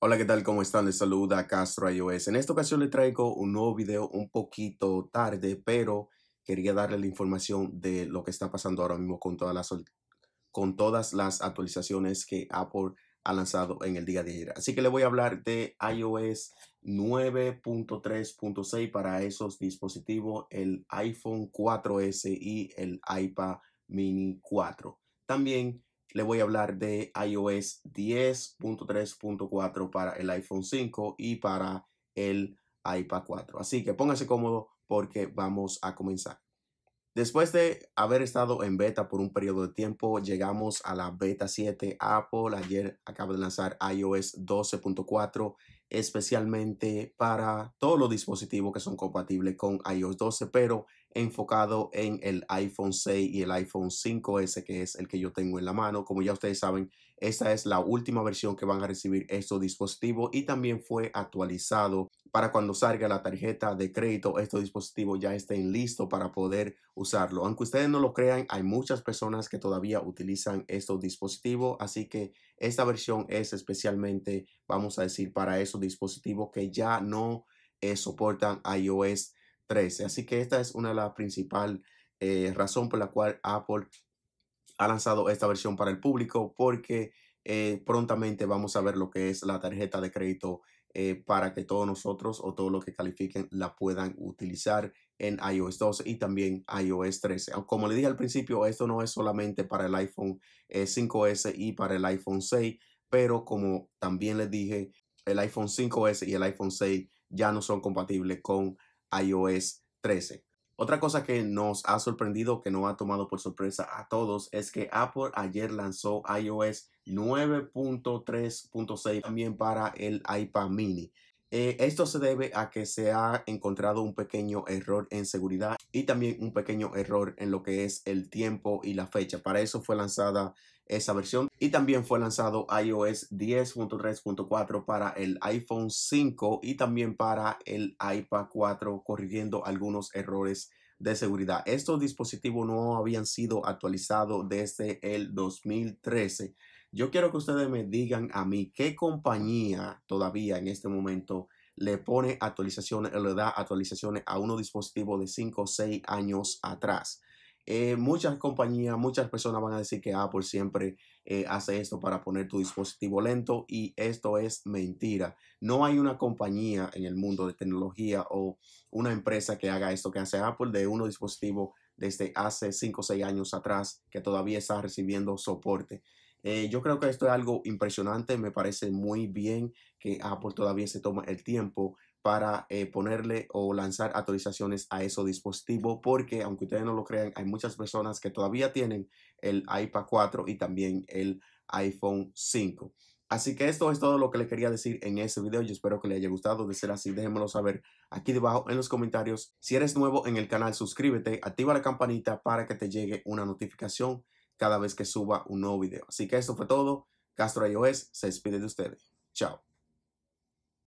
Hola, ¿qué tal? ¿Cómo están? Les saluda Castro iOS. En esta ocasión les traigo un nuevo video un poquito tarde, pero quería darle la información de lo que está pasando ahora mismo con todas las, con todas las actualizaciones que Apple ha lanzado en el día de ayer. Así que le voy a hablar de iOS 9.3.6 para esos dispositivos, el iPhone 4S y el iPad mini 4. También le voy a hablar de iOS 10.3.4 para el iPhone 5 y para el iPad 4. Así que póngase cómodo porque vamos a comenzar. Después de haber estado en beta por un periodo de tiempo, llegamos a la beta 7 Apple. Ayer acaba de lanzar iOS 12.4, especialmente para todos los dispositivos que son compatibles con iOS 12, pero enfocado en el iPhone 6 y el iPhone 5S, que es el que yo tengo en la mano. Como ya ustedes saben, esta es la última versión que van a recibir estos dispositivos y también fue actualizado para cuando salga la tarjeta de crédito, estos dispositivos ya estén listos para poder usarlo. Aunque ustedes no lo crean, hay muchas personas que todavía utilizan estos dispositivos, así que esta versión es especialmente, vamos a decir, para esos dispositivos que ya no eh, soportan iOS Así que esta es una de las principales eh, razones por la cual Apple ha lanzado esta versión para el público porque eh, prontamente vamos a ver lo que es la tarjeta de crédito eh, para que todos nosotros o todos los que califiquen la puedan utilizar en iOS 12 y también iOS 13. Como le dije al principio, esto no es solamente para el iPhone 5S y para el iPhone 6, pero como también les dije, el iPhone 5S y el iPhone 6 ya no son compatibles con iOS 13. Otra cosa que nos ha sorprendido, que no ha tomado por sorpresa a todos, es que Apple ayer lanzó iOS 9.3.6 también para el iPad mini. Eh, esto se debe a que se ha encontrado un pequeño error en seguridad y también un pequeño error en lo que es el tiempo y la fecha. Para eso fue lanzada esa versión y también fue lanzado iOS 10.3.4 para el iPhone 5 y también para el iPad 4 corrigiendo algunos errores de seguridad. Estos dispositivos no habían sido actualizados desde el 2013 yo quiero que ustedes me digan a mí qué compañía todavía en este momento le pone actualizaciones, eh, le da actualizaciones a uno dispositivo de 5 o 6 años atrás. Eh, muchas compañías, muchas personas van a decir que Apple siempre eh, hace esto para poner tu dispositivo lento y esto es mentira. No hay una compañía en el mundo de tecnología o una empresa que haga esto que hace Apple de uno dispositivo desde hace 5 o 6 años atrás que todavía está recibiendo soporte. Eh, yo creo que esto es algo impresionante, me parece muy bien que Apple todavía se toma el tiempo para eh, ponerle o lanzar actualizaciones a esos dispositivos, porque aunque ustedes no lo crean, hay muchas personas que todavía tienen el iPad 4 y también el iPhone 5. Así que esto es todo lo que les quería decir en este video. Yo espero que les haya gustado. De ser así, déjenmelo saber aquí debajo en los comentarios. Si eres nuevo en el canal, suscríbete, activa la campanita para que te llegue una notificación cada vez que suba un nuevo video. Así que eso fue todo. Castro iOS se despide de ustedes. Chao.